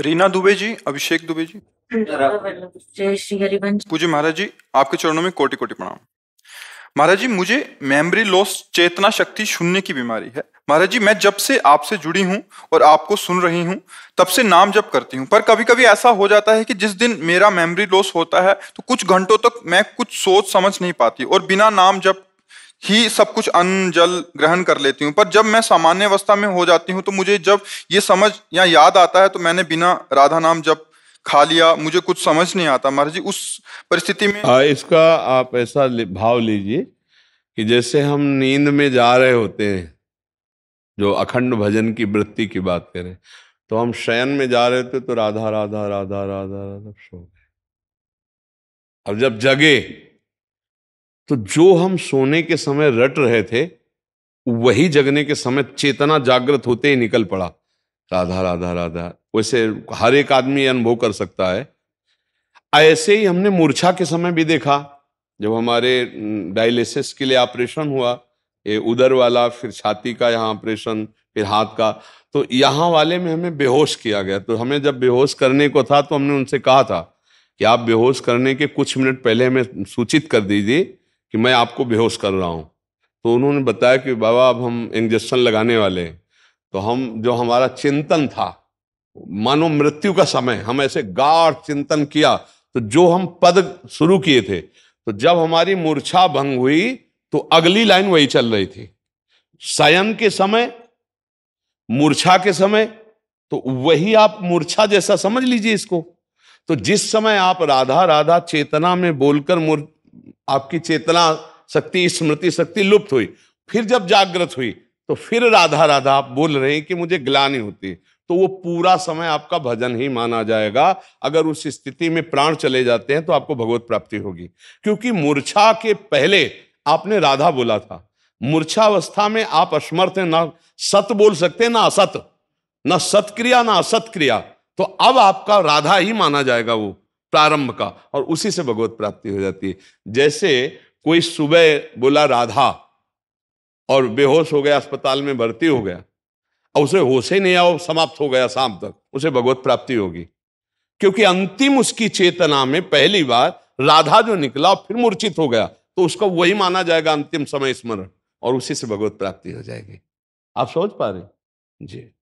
रीना दुबे जी अभिषेक दुबे जी पूज्य महाराज जी आपके चरणों में कोटि कोटि प्रणाम महाराज जी मुझे मेमोरी लॉस चेतना शक्ति शून्य की बीमारी है महाराज जी मैं जब से आपसे जुड़ी हूँ और आपको सुन रही हूँ तब से नाम जब करती हूँ पर कभी कभी ऐसा हो जाता है कि जिस दिन मेरा मेमोरी लॉस होता है तो कुछ घंटों तक मैं कुछ सोच समझ नहीं पाती और बिना नाम जब ही सब कुछ अन्न जल ग्रहण कर लेती हूँ पर जब मैं सामान्य अवस्था में हो जाती हूँ तो मुझे जब ये समझ या याद आता है तो मैंने बिना राधा नाम जब खा लिया मुझे कुछ समझ नहीं आता महाराज जी उस परिस्थिति में आ, हाँ, इसका आप ऐसा भाव लीजिए कि जैसे हम नींद में जा रहे होते हैं जो अखंड भजन की वृत्ति की बात करें तो हम शयन में जा रहे थे तो राधा राधा राधा राधा राधा सो गए अब जब जगे तो जो हम सोने के समय रट रहे थे वही जगने के समय चेतना जागृत होते ही निकल पड़ा राधा राधा राधा वैसे हर एक आदमी अनुभव कर सकता है ऐसे ही हमने मूर्छा के समय भी देखा जब हमारे डायलिसिस के लिए ऑपरेशन हुआ ये उधर वाला फिर छाती का यहाँ ऑपरेशन फिर हाथ का तो यहाँ वाले में हमें बेहोश किया गया तो हमें जब बेहोश करने को था तो हमने उनसे कहा था कि आप बेहोश करने के कुछ मिनट पहले हमें सूचित कर दीजिए कि मैं आपको बेहोश कर रहा हूँ तो उन्होंने बताया कि बाबा अब हम इंजेक्शन लगाने वाले हैं तो हम जो हमारा चिंतन था मानो मृत्यु का समय हम ऐसे गाढ़ चिंतन किया तो जो हम पद शुरू किए थे तो जब हमारी मूर्छा भंग हुई तो अगली लाइन वही चल रही थी शयन के समय मूर्छा के समय तो वही आप मूर्छा जैसा समझ लीजिए इसको तो जिस समय आप राधा राधा चेतना में बोलकर आपकी चेतना शक्ति स्मृति शक्ति लुप्त हुई फिर जब जागृत हुई तो फिर राधा राधा आप बोल रहे हैं कि मुझे ग्लानी होती तो वो पूरा समय आपका भजन ही माना जाएगा अगर उस स्थिति में प्राण चले जाते हैं तो आपको भगवत प्राप्ति होगी क्योंकि मूर्छा के पहले आपने राधा बोला था मूर्छावस्था में आप असमर्थ हैं ना सत बोल सकते हैं ना असत ना सत क्रिया ना असत क्रिया तो अब आपका राधा ही माना जाएगा वो प्रारंभ का और उसी से भगवत प्राप्ति हो जाती है जैसे कोई सुबह बोला राधा और बेहोश हो गया अस्पताल में भर्ती हो गया और उसे होश ही नहीं आओ समाप्त हो गया शाम तक उसे भगवत प्राप्ति होगी क्योंकि अंतिम उसकी चेतना में पहली बार राधा जो निकला फिर मूर्छित हो गया तो उसका वही माना जाएगा अंतिम समय स्मरण और उसी से भगवत प्राप्ति हो जाएगी आप सोच पा रहे जी